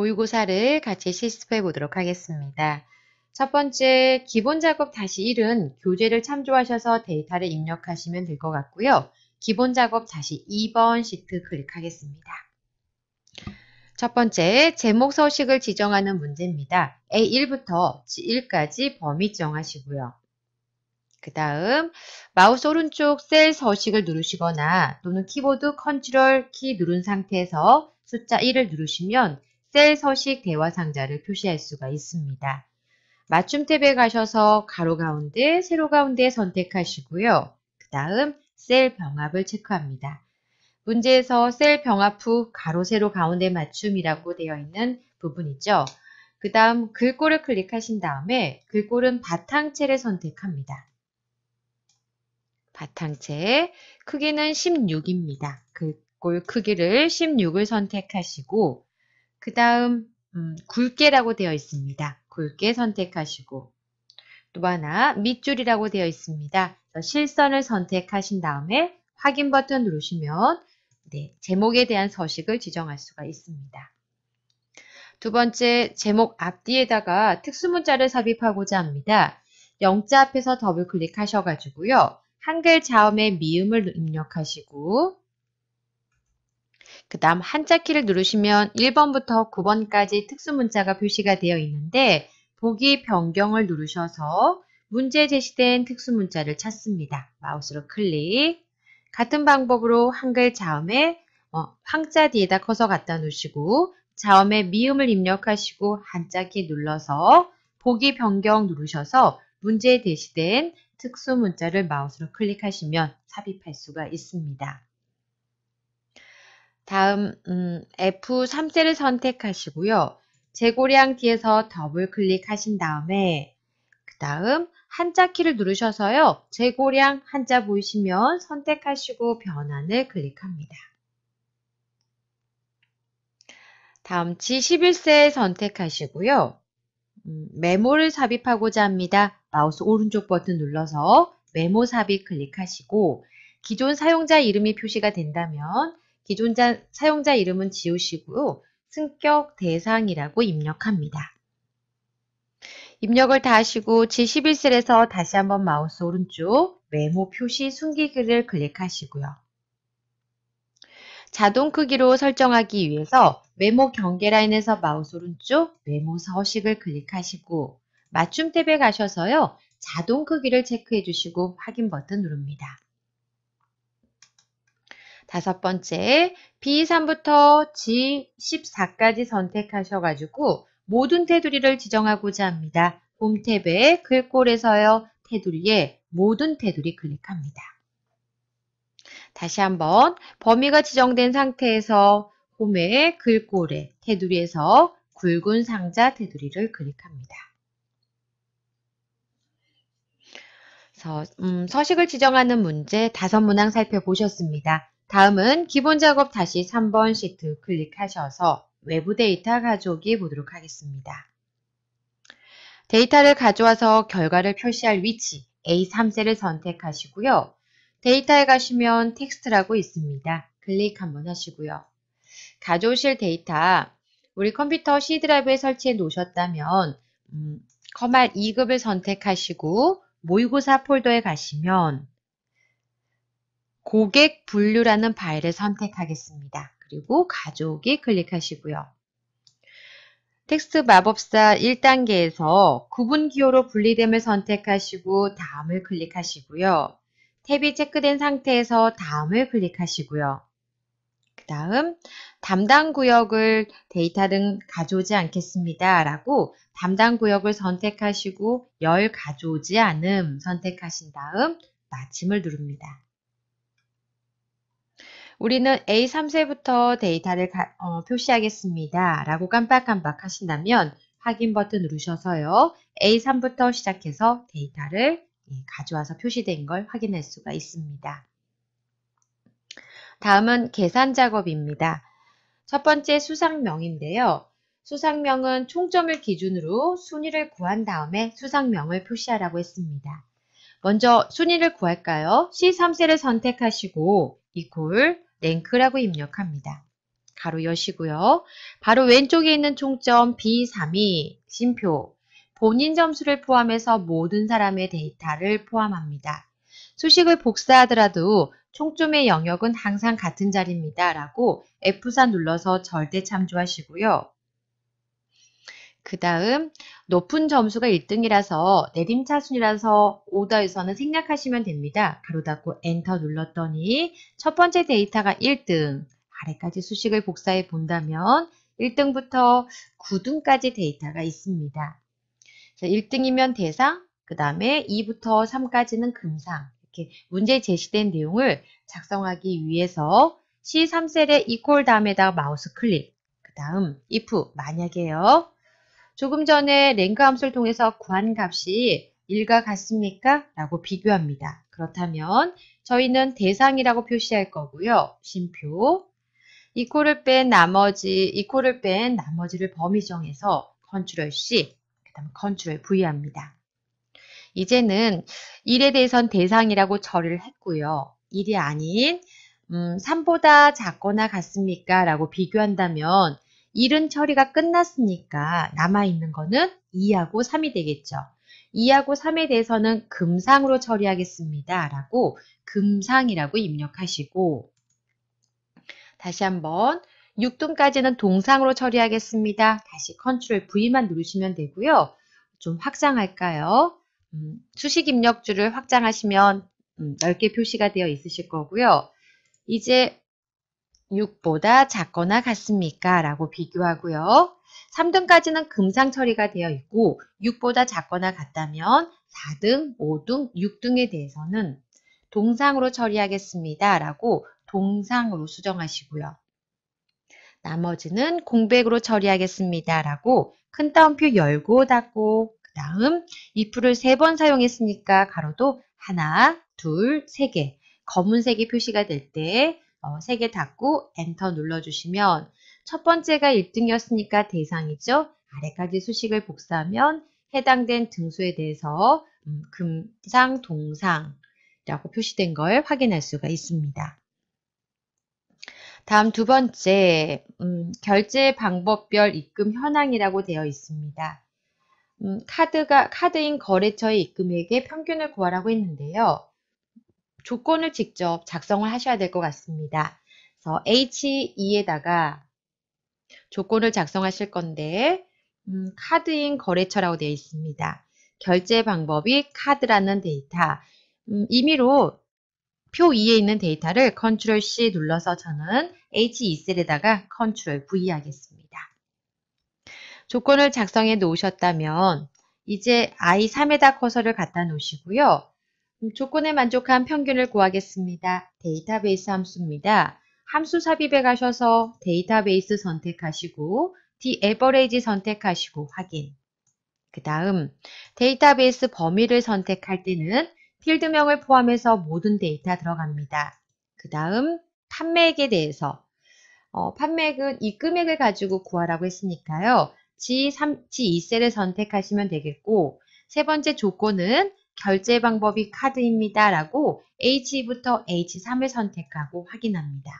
모의고사를 같이 실습해 보도록 하겠습니다. 첫 번째, 기본 작업 다시 1은 교재를 참조하셔서 데이터를 입력하시면 될 것 같고요. 기본 작업 다시 2번 시트 클릭하겠습니다. 첫 번째, 제목 서식을 지정하는 문제입니다. A1부터 G1까지 범위 정하시고요. 그 다음 마우스 오른쪽 셀 서식을 누르시거나 또는 키보드 컨트롤 키 누른 상태에서 숫자 1을 누르시면 셀 서식 대화 상자를 표시할 수가 있습니다. 맞춤 탭에 가셔서 가로 가운데, 세로 가운데 선택하시고요. 그 다음 셀 병합을 체크합니다. 문제에서 셀 병합 후 가로, 세로 가운데 맞춤이라고 되어 있는 부분 이죠. 그 다음 글꼴을 클릭하신 다음에 글꼴은 바탕체를 선택합니다. 바탕체 크기는 16입니다. 글꼴 크기를 16을 선택하시고 그 다음 음, 굵게라고 되어 있습니다. 굵게 선택하시고 또 하나 밑줄이라고 되어 있습니다. 실선을 선택하신 다음에 확인 버튼 누르시면 네, 제목에 대한 서식을 지정할 수가 있습니다. 두 번째, 제목 앞뒤에다가 특수문자를 삽입하고자 합니다. 영자 앞에서 더블 클릭하셔가지고요. 한글 자음의 미음을 입력하시고 그 다음 한자키를 누르시면 1번부터 9번까지 특수문자가 표시가 되어 있는데 보기 변경을 누르셔서 문제 제시된 특수문자를 찾습니다. 마우스로 클릭 같은 방법으로 한글 자음에 어, 황자 뒤에다 커서 갖다 놓으시고 자음에 미음을 입력하시고 한자키 눌러서 보기 변경 누르셔서 문제에 제시된 특수문자를 마우스로 클릭하시면 삽입할 수가 있습니다. 다음 음, F3셀을 선택하시고요. 재고량 뒤에서 더블 클릭하신 다음에 그 다음 한자 키를 누르셔서요. 재고량 한자 보이시면 선택하시고 변환을 클릭합니다. 다음 G11셀 선택하시고요. 음, 메모를 삽입하고자 합니다. 마우스 오른쪽 버튼 눌러서 메모 삽입 클릭하시고 기존 사용자 이름이 표시가 된다면 기존 자, 사용자 이름은 지우시고요. 승격 대상이라고 입력합니다. 입력을 다 하시고 g 1 1셀에서 다시 한번 마우스 오른쪽 메모 표시 숨기기를 클릭하시고요. 자동 크기로 설정하기 위해서 메모 경계 라인에서 마우스 오른쪽 메모 서식을 클릭하시고 맞춤 탭에 가셔서요. 자동 크기를 체크해 주시고 확인 버튼 누릅니다. 다섯 번째, B3부터 G14까지 선택하셔가지고 모든 테두리를 지정하고자 합니다. 홈 탭에 글꼴에서요. 테두리에 모든 테두리 클릭합니다. 다시 한번 범위가 지정된 상태에서 홈에 글꼴에 테두리에서 굵은 상자 테두리를 클릭합니다. 서, 음, 서식을 지정하는 문제 다섯 문항 살펴보셨습니다. 다음은 기본 작업 다시 3번 시트 클릭하셔서 외부 데이터 가져오기 보도록 하겠습니다. 데이터를 가져와서 결과를 표시할 위치 A3셀을 선택하시고요. 데이터에 가시면 텍스트라고 있습니다. 클릭 한번 하시고요. 가져오실 데이터 우리 컴퓨터 C드라이브에 설치해 놓으셨다면 음, 커말 2급을 선택하시고 모의고사 폴더에 가시면 고객 분류라는 파일을 선택하겠습니다. 그리고 가족이 클릭하시고요. 텍스트 마법사 1단계에서 구분 기호로 분리됨을 선택하시고 다음을 클릭하시고요. 탭이 체크된 상태에서 다음을 클릭하시고요. 그 다음 담당 구역을 데이터 등 가져오지 않겠습니다. 라고 담당 구역을 선택하시고 열 가져오지 않음 선택하신 다음 마침을 누릅니다. 우리는 A3세부터 데이터를 가, 어, 표시하겠습니다. 라고 깜빡깜빡 하신다면 확인 버튼 누르셔서요. A3부터 시작해서 데이터를 예, 가져와서 표시된 걸 확인할 수가 있습니다. 다음은 계산 작업입니다. 첫 번째 수상명인데요. 수상명은 총점을 기준으로 순위를 구한 다음에 수상명을 표시하라고 했습니다. 먼저 순위를 구할까요? C3셀을 선택하시고 이퀄 랭크라고 입력합니다. 가로 여시고요. 바로 왼쪽에 있는 총점 B32 심표 본인 점수를 포함해서 모든 사람의 데이터를 포함합니다. 수식을 복사하더라도 총점의 영역은 항상 같은 자리입니다. 라고 F4 눌러서 절대 참조하시고요. 그 다음 높은 점수가 1등이라서 내림차순이라서 오더에서는 생략하시면 됩니다. 가로 닫고 엔터 눌렀더니 첫 번째 데이터가 1등 아래까지 수식을 복사해 본다면 1등부터 9등까지 데이터가 있습니다. 1등이면 대상, 그 다음에 2부터 3까지는 금상 이렇게 문제에 제시된 내용을 작성하기 위해서 C3셀의 equal 다음에다가 마우스 클릭 그 다음 if 만약에요 조금 전에 랭크 함수를 통해서 구한 값이 1과 같습니까? 라고 비교합니다. 그렇다면 저희는 대상이라고 표시할 거고요. 심표 이코를 뺀 나머지 이코를 뺀 나머지를 범위 정해서 컨트롤 C 그다음 컨트롤 V 합니다. 이제는 1에 대해선 대상이라고 처리를 했고요. 1이 아닌 음, 3보다 작거나 같습니까? 라고 비교한다면 1은 처리가 끝났으니까 남아있는 거는 2하고 3이 되겠죠. 2하고 3에 대해서는 금상으로 처리하겠습니다. 라고 금상이라고 입력하시고 다시 한번 6등까지는 동상으로 처리하겠습니다. 다시 컨트롤 V만 누르시면 되고요. 좀 확장할까요? 음, 수식 입력줄을 확장하시면 음, 넓게 표시가 되어 있으실 거고요. 이제 6보다 작거나 같습니까? 라고 비교하고요. 3등까지는 금상 처리가 되어 있고 6보다 작거나 같다면 4등, 5등, 6등에 대해서는 동상으로 처리하겠습니다. 라고 동상으로 수정하시고요. 나머지는 공백으로 처리하겠습니다. 라고 큰 따옴표 열고 닫고 그 다음 if를 3번 사용했으니까 가로도 하나, 둘, 세개 검은색이 표시가 될때 어, 3개 닫고 엔터 눌러주시면 첫 번째가 1등이었으니까 대상이죠. 아래까지 수식을 복사하면 해당된 등수에 대해서 음, 금상, 동상이라고 표시된 걸 확인할 수가 있습니다. 다음 두 번째, 음, 결제 방법별 입금 현황이라고 되어 있습니다. 음, 카드가, 카드인 거래처의 입금액의 평균을 구하라고 했는데요. 조건을 직접 작성을 하셔야 될 것 같습니다. 그래서 H2에다가 조건을 작성하실 건데 음, 카드인 거래처라고 되어 있습니다. 결제 방법이 카드라는 데이터 음, 임의로 표 2에 있는 데이터를 Ctrl C 눌러서 저는 H2셀에다가 Ctrl V 하겠습니다. 조건을 작성해 놓으셨다면 이제 I3에다 커서를 갖다 놓으시고요. 음, 조건에 만족한 평균을 구하겠습니다. 데이터베이스 함수입니다. 함수 삽입에 가셔서 데이터베이스 선택하시고 d a v e r a g e 선택하시고 확인. 그 다음 데이터베이스 범위를 선택할 때는 필드명을 포함해서 모든 데이터 들어갑니다. 그 다음 판매액에 대해서 어, 판매액은 이 금액을 가지고 구하라고 했으니까요. G3, G2셀을 선택하시면 되겠고 세 번째 조건은 결제 방법이 카드입니다. 라고 H부터 2 H3을 선택하고 확인합니다.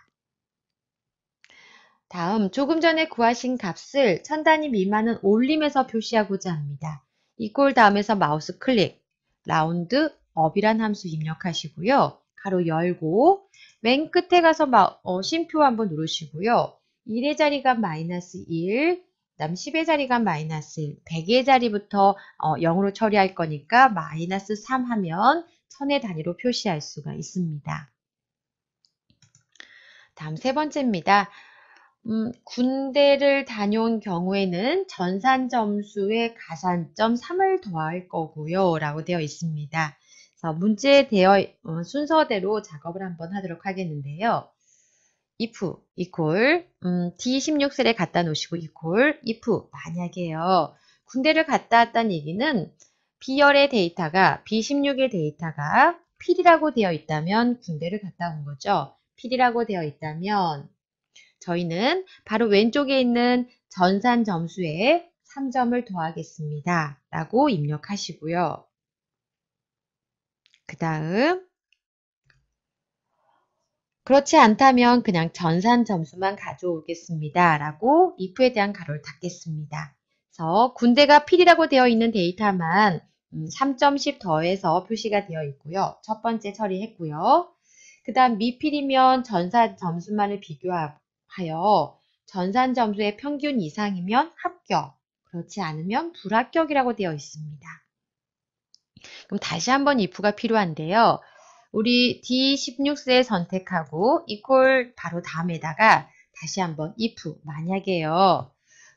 다음 조금 전에 구하신 값을 천 단위 미만은 올림에서 표시하고자 합니다. 이 꼴 다음에서 마우스 클릭, 라운드 업이란 함수 입력하시고요. 가로 열고 맨 끝에 가서 마, 어, 쉼표 한번 누르시고요. 1의 자리가 마이너스 1, 다음 10의 자리가 마이너스 1, 100의 자리부터 어, 0으로 처리할 거니까 마이너스 3 하면 1 0 0 0의 단위로 표시할 수가 있습니다. 다음 세 번째입니다. 음, 군대를 다녀온 경우에는 전산점수에 가산점 3을 더할 거고요. 라고 되어 있습니다. 문제에 대해 어, 순서대로 작업을 한번 하도록 하겠는데요. if equal 음, D16셀에 갖다 놓으시고 equal if 만약에요. 군대를 갔다 왔다는 얘기는 B열의 데이터가 B16의 데이터가 필이라고 되어 있다면 군대를 갔다 온 거죠. 필이라고 되어 있다면 저희는 바로 왼쪽에 있는 전산 점수에 3점을 더하겠습니다. 라고 입력하시고요. 그 다음 그렇지 않다면 그냥 전산 점수만 가져오겠습니다. 라고 if에 대한 가로를 닫겠습니다. 그래서 군대가 필이라고 되어 있는 데이터만 3.10 음, 더해서 표시가 되어 있고요. 첫 번째 처리했고요. 그 다음 미필이면 전산 점수만을 비교하여 전산 점수의 평균 이상이면 합격, 그렇지 않으면 불합격이라고 되어 있습니다. 그럼 다시 한번 if가 필요한데요. 우리 D16세 선택하고 equal 바로 다음에다가 다시 한번 if 만약에요.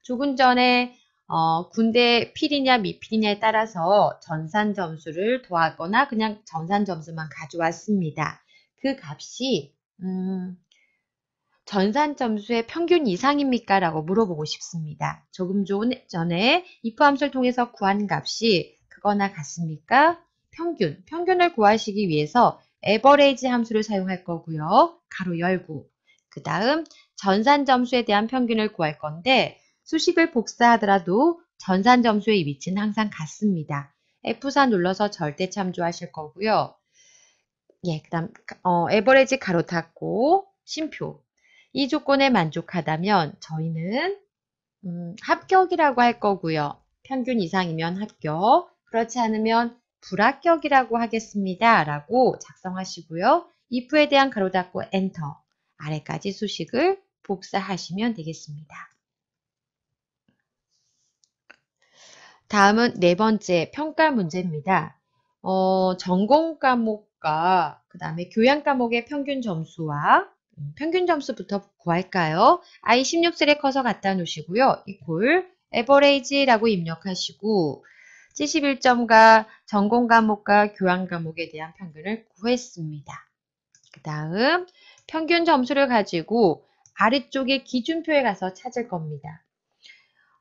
조금 전에 어, 군대 필이냐 미필이냐에 따라서 전산 점수를 도왔거나 그냥 전산 점수만 가져왔습니다. 그 값이 음, 전산 점수의 평균 이상입니까? 라고 물어보고 싶습니다. 조금 전에 if 함수를 통해서 구한 값이 그거나 같습니까? 평균, 평균을 구하시기 위해서 에버레이지 함수를 사용할 거고요. 가로 열고. 그 다음 전산 점수에 대한 평균을 구할 건데 수식을 복사하더라도 전산 점수의 위치는 항상 같습니다. F4 눌러서 절대 참조하실 거고요. 예, 그 다음 어, 에버레지 이 가로 닫고 심표. 이 조건에 만족하다면 저희는 음, 합격이라고 할 거고요. 평균 이상이면 합격, 그렇지 않으면 불합격이라고 하겠습니다. 라고 작성하시고요. if에 대한 가로 닫고 엔터 아래까지 수식을 복사하시면 되겠습니다. 다음은 네 번째 평가 문제입니다. 어, 전공 과목과 그 다음에 교양 과목의 평균 점수와 음, 평균 점수부터 구할까요? i 1 6세에 커서 갖다 놓으시고요. equal a v e r a g e 라고 입력하시고 71점과 전공 과목과 교환 과목에 대한 평균을 구했습니다. 그 다음 평균 점수를 가지고 아래쪽에 기준표에 가서 찾을 겁니다.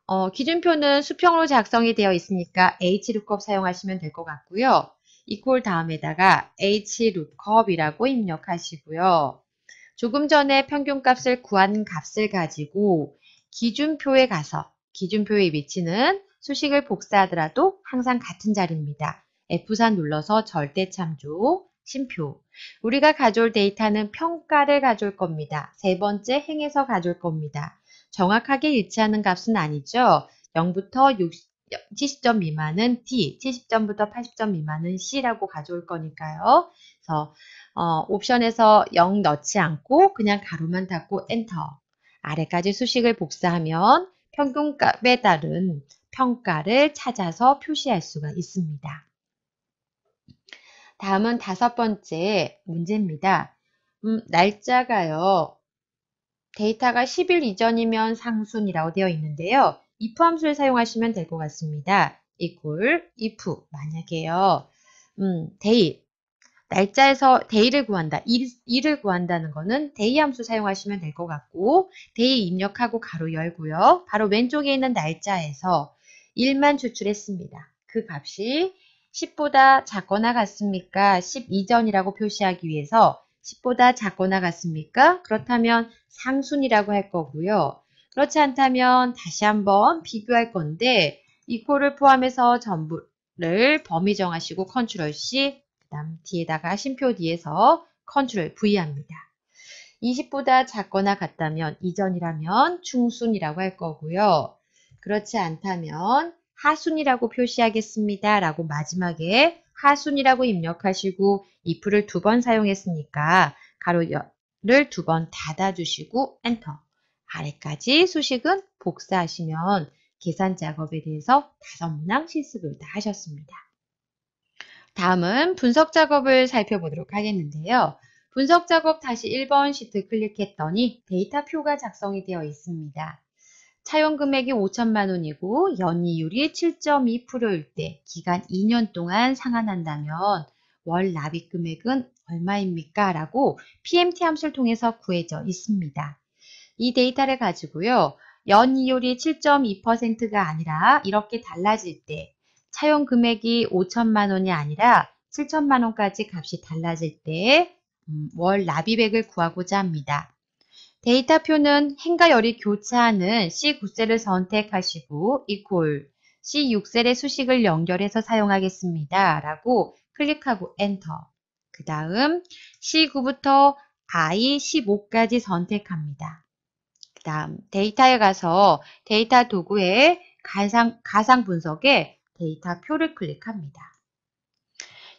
어, 기준표는 수평으로 작성이 되어 있으니까 hlookup 사용하시면 될 것 같고요. 이퀄 다음에다가 hlookup이라고 입력하시고요. 조금 전에 평균값을 구한 값을 가지고 기준표에 가서 기준표의 위치는 수식을 복사하더라도 항상 같은 자리입니다. F4 눌러서 절대 참조, 심표. 우리가 가져올 데이터는 평가를 가져올 겁니다. 세 번째 행에서 가져올 겁니다. 정확하게 일치하는 값은 아니죠. 0부터 60, 70점 미만은 D, 70점부터 80점 미만은 C라고 가져올 거니까요. 그래서 어, 옵션에서 0 넣지 않고 그냥 가로만 닫고 엔터. 아래까지 수식을 복사하면 평균값에 따른 평가를 찾아서 표시할 수가 있습니다. 다음은 다섯 번째 문제입니다. 음, 날짜가요. 데이터가 10일 이전이면 상순이라고 되어 있는데요. if 함수를 사용하시면 될 것 같습니다. equal if 만약에요. 음, day 날짜에서 day를 구한다. 일, 일을 구한다는 거는 day 함수 사용하시면 될 것 같고 day 입력하고 가로 열고요. 바로 왼쪽에 있는 날짜에서 1만 추출했습니다. 그 값이 10보다 작거나 같습니까? 10 이전이라고 표시하기 위해서 10보다 작거나 같습니까? 그렇다면 상순이라고 할 거고요. 그렇지 않다면 다시 한번 비교할 건데 이코를 포함해서 전부를 범위 정하시고 컨트롤 C 그다음 뒤에다가 심표 뒤에서 컨트롤 V 합니다. 20보다 작거나 같다면 이전이라면 중순이라고 할 거고요. 그렇지 않다면 하순이라고 표시하겠습니다. 라고 마지막에 하순이라고 입력하시고 if를 두 번 사용했으니까 가로열을두 번 닫아주시고 엔터 아래까지 수식은 복사하시면 계산 작업에 대해서 다섯 문항 실습을 다 하셨습니다. 다음은 분석 작업을 살펴보도록 하겠는데요. 분석 작업 다시 1번 시트 클릭했더니 데이터표가 작성이 되어 있습니다. 차용 금액이 5천만 원이고 연이율이 7.2%일 때 기간 2년 동안 상환한다면 월 납입 금액은 얼마입니까? 라고 PMT 함수를 통해서 구해져 있습니다. 이 데이터를 가지고요. 연이율이 7.2%가 아니라 이렇게 달라질 때 차용 금액이 5천만 원이 아니라 7천만 원까지 값이 달라질 때월 음, 납입액을 구하고자 합니다. 데이터표는 행과 열이 교차하는 C9셀을 선택하시고 equal C6셀의 수식을 연결해서 사용하겠습니다. 라고 클릭하고 엔터 그 다음 C9부터 I15까지 선택합니다. 그 다음 데이터에 가서 데이터 도구의 가상, 가상 분석에 데이터 표를 클릭합니다.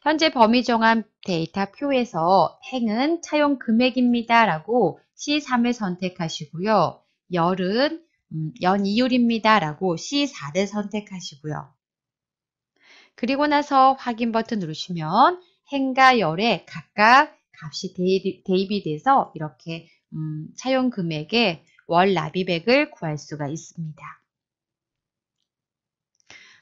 현재 범위 정한 데이터 표에서 행은 차용 금액입니다. 라고 C3을 선택하시고요. 열은 음, 연 이율입니다. 라고 C4를 선택하시고요. 그리고 나서 확인 버튼 누르시면 행과 열에 각각 값이 대입이 돼서 이렇게 음, 차용 금액의 월납입액을 구할 수가 있습니다.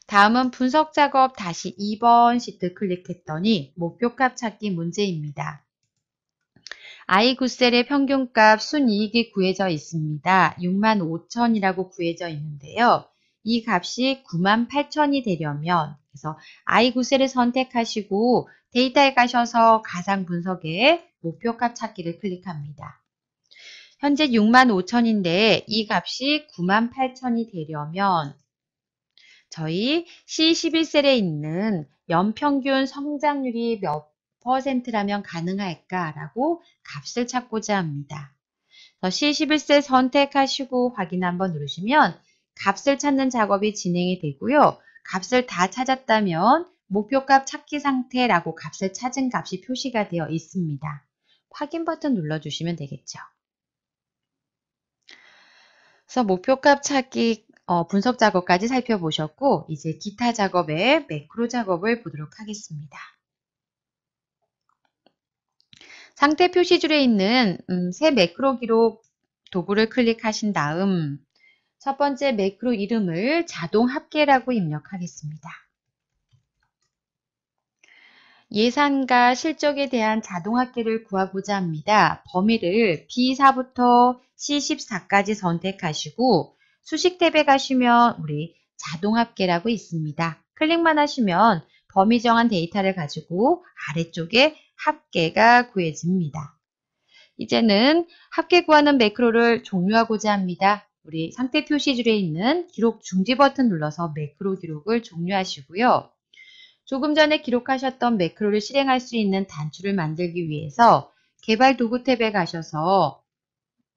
다음은 분석 작업 다시 2번 시트 클릭했더니 목표값 찾기 문제입니다. 아이구셀의 평균값 순이익이 구해져 있습니다. 6만 5천이라고 구해져 있는데요. 이 값이 9만 8천이 되려면 그래서 아이구셀을 선택하시고 데이터에 가셔서 가상 분석에 목표값 찾기를 클릭합니다. 현재 6만 5천인데 이 값이 9만 8천이 되려면 저희 C11셀에 있는 연평균 성장률이 몇 몇퍼센트라면 가능할까라고 값을 찾고자 합니다. C11세 선택하시고 확인 한번 누르시면 값을 찾는 작업이 진행이 되고요. 값을 다 찾았다면 목표값 찾기 상태라고 값을 찾은 값이 표시가 되어 있습니다. 확인 버튼 눌러주시면 되겠죠. 그래서 목표값 찾기 어, 분석 작업까지 살펴보셨고 이제 기타 작업의 매크로 작업을 보도록 하겠습니다. 상태 표시줄에 있는 음, 새 매크로 기록 도구를 클릭하신 다음 첫 번째 매크로 이름을 자동 합계라고 입력하겠습니다. 예산과 실적에 대한 자동 합계를 구하고자 합니다. 범위를 B4부터 C14까지 선택하시고 수식 탭에 가시면 우리 자동 합계라고 있습니다. 클릭만 하시면 범위 정한 데이터를 가지고 아래쪽에 합계가 구해집니다. 이제는 합계 구하는 매크로를 종료하고자 합니다. 우리 상태 표시 줄에 있는 기록 중지 버튼 눌러서 매크로 기록을 종료하시고요. 조금 전에 기록하셨던 매크로를 실행할 수 있는 단추를 만들기 위해서 개발 도구 탭에 가셔서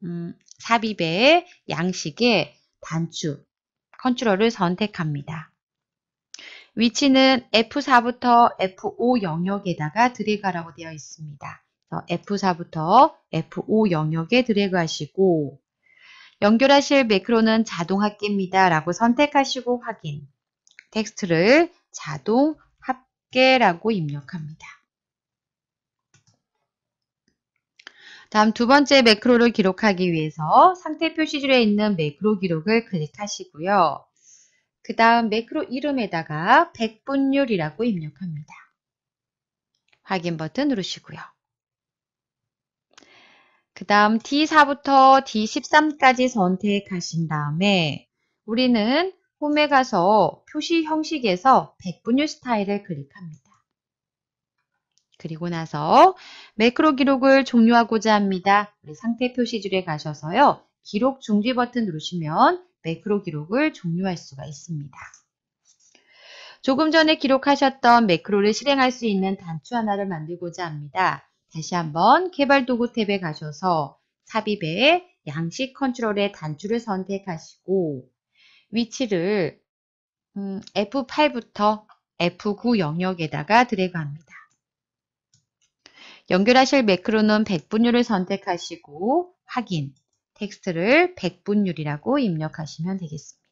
음, 삽입의 양식의 단추 컨트롤을 선택합니다. 위치는 F4부터 F5 영역에다가 드래그하라고 되어 있습니다. F4부터 F5 영역에 드래그하시고 연결하실 매크로는 자동 합계입니다. 라고 선택하시고 확인. 텍스트를 자동 합계라고 입력합니다. 다음 두 번째 매크로를 기록하기 위해서 상태 표시줄에 있는 매크로 기록을 클릭하시고요. 그 다음 매크로 이름에다가 백분율이라고 입력합니다. 확인 버튼 누르시고요. 그 다음 D4부터 D13까지 선택하신 다음에 우리는 홈에 가서 표시 형식에서 백분율 스타일을 클릭합니다. 그리고 나서 매크로 기록을 종료하고자 합니다. 우리 상태 표시줄에 가셔서요. 기록 중지 버튼 누르시면 매크로 네, 기록을 종료할 수가 있습니다. 조금 전에 기록하셨던 매크로를 실행할 수 있는 단추 하나를 만들고자 합니다. 다시 한번 개발 도구 탭에 가셔서 삽입에 양식 컨트롤의 단추를 선택하시고 위치를 F8부터 음, F9 영역에다가 드래그합니다. 연결하실 매크로는 백분율을 선택하시고 확인 텍스트를 백분율이라고 입력하시면 되겠습니다.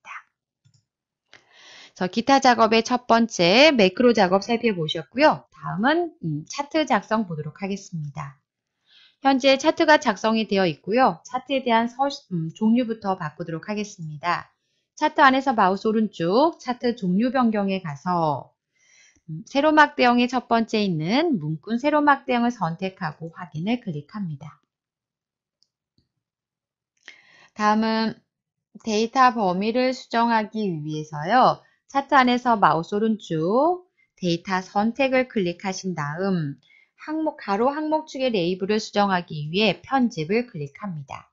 저 기타 작업의 첫 번째 매크로 작업 살펴보셨고요. 다음은 차트 작성 보도록 하겠습니다. 현재 차트가 작성이 되어 있고요. 차트에 대한 서, 음, 종류부터 바꾸도록 하겠습니다. 차트 안에서 마우스 오른쪽 차트 종류 변경에 가서 음, 세로막 대형의 첫 번째 있는 문구 세로막 대형을 선택하고 확인을 클릭합니다. 다음은 데이터 범위를 수정하기 위해서요. 차트 안에서 마우스 오른쪽 데이터 선택을 클릭하신 다음 항목 가로 항목축의 레이블을 수정하기 위해 편집을 클릭합니다.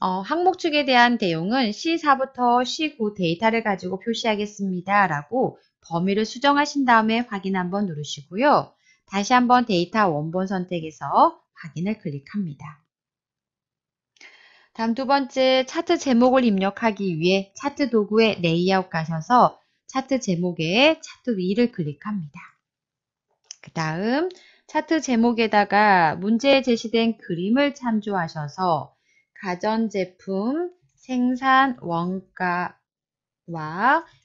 어, 항목축에 대한 내용은 C4부터 C9 데이터를 가지고 표시하겠습니다. 라고 범위를 수정하신 다음에 확인 한번 누르시고요. 다시 한번 데이터 원본 선택에서 확인을 클릭합니다. 다음 두 번째 차트 제목을 입력하기 위해 차트 도구의 레이아웃 가셔서 차트 제목에 차트 위를 클릭합니다. 그 다음 차트 제목에다가 문제에 제시된 그림을 참조하셔서 가전제품 생산 원가와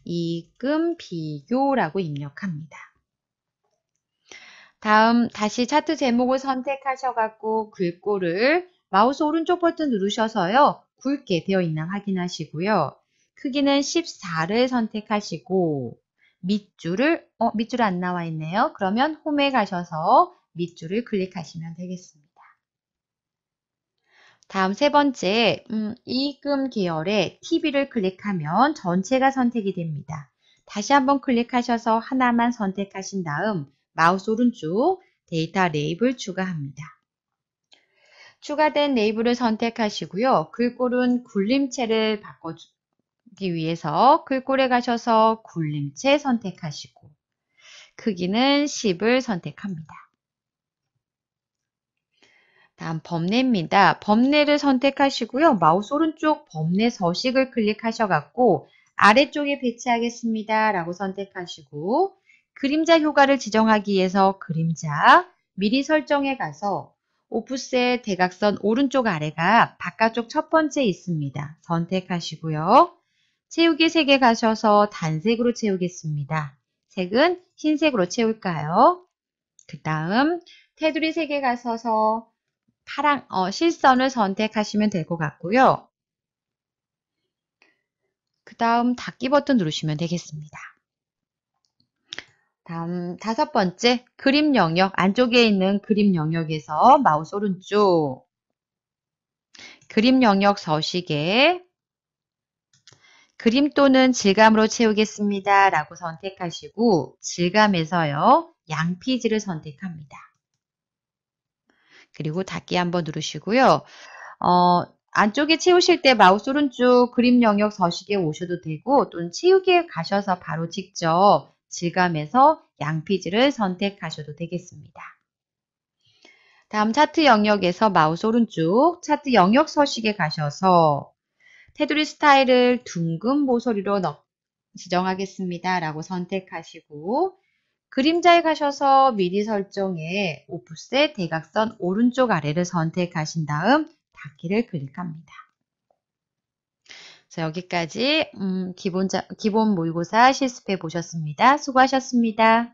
이익금 비교라고 입력합니다. 다음 다시 차트 제목을 선택하셔갖고 글꼴을 마우스 오른쪽 버튼 누르셔서요. 굵게 되어 있나 확인하시고요. 크기는 14를 선택하시고 밑줄을 어 밑줄 안 나와 있네요. 그러면 홈에 가셔서 밑줄을 클릭하시면 되겠습니다. 다음 세 번째 음, 이금 계열의 TV를 클릭하면 전체가 선택이 됩니다. 다시 한번 클릭하셔서 하나만 선택하신 다음 마우스 오른쪽 데이터 레이블 추가합니다. 추가된 네이블을 선택하시고요. 글꼴은 굴림체를 바꿔주기 위해서 글꼴에 가셔서 굴림체 선택하시고 크기는 10을 선택합니다. 다음 범례입니다. 범례를 선택하시고요. 마우스 오른쪽 범례 서식을 클릭하셔갖고 아래쪽에 배치하겠습니다. 라고 선택하시고 그림자 효과를 지정하기 위해서 그림자 미리 설정에 가서 오프셋 대각선 오른쪽 아래가 바깥쪽 첫 번째 있습니다. 선택하시고요. 채우기 색에 가셔서 단색으로 채우겠습니다. 색은 흰색으로 채울까요? 그 다음 테두리 색에 가셔서 파랑 어, 실선을 선택하시면 될 것 같고요. 그 다음 닫기 버튼 누르시면 되겠습니다. 다음 다섯 번째 그림 영역 안쪽에 있는 그림 영역에서 마우스 오른쪽 그림 영역 서식에 그림 또는 질감으로 채우겠습니다. 라고 선택하시고 질감에서요. 양피지를 선택합니다. 그리고 닫기 한번 누르시고요. 어, 안쪽에 채우실 때 마우스 오른쪽 그림 영역 서식에 오셔도 되고 또는 채우기에 가셔서 바로 직접 질감에서 양피지를 선택하셔도 되겠습니다. 다음 차트 영역에서 마우스 오른쪽 차트 영역 서식에 가셔서 테두리 스타일을 둥근 모서리로 넣, 지정하겠습니다. 라고 선택하시고 그림자에 가셔서 미리 설정에 오프셋 대각선 오른쪽 아래를 선택하신 다음 닫기를 클릭합니다. 자, 여기까지 음, 기본 기본 모의고사 실습해 보셨습니다. 수고하셨습니다.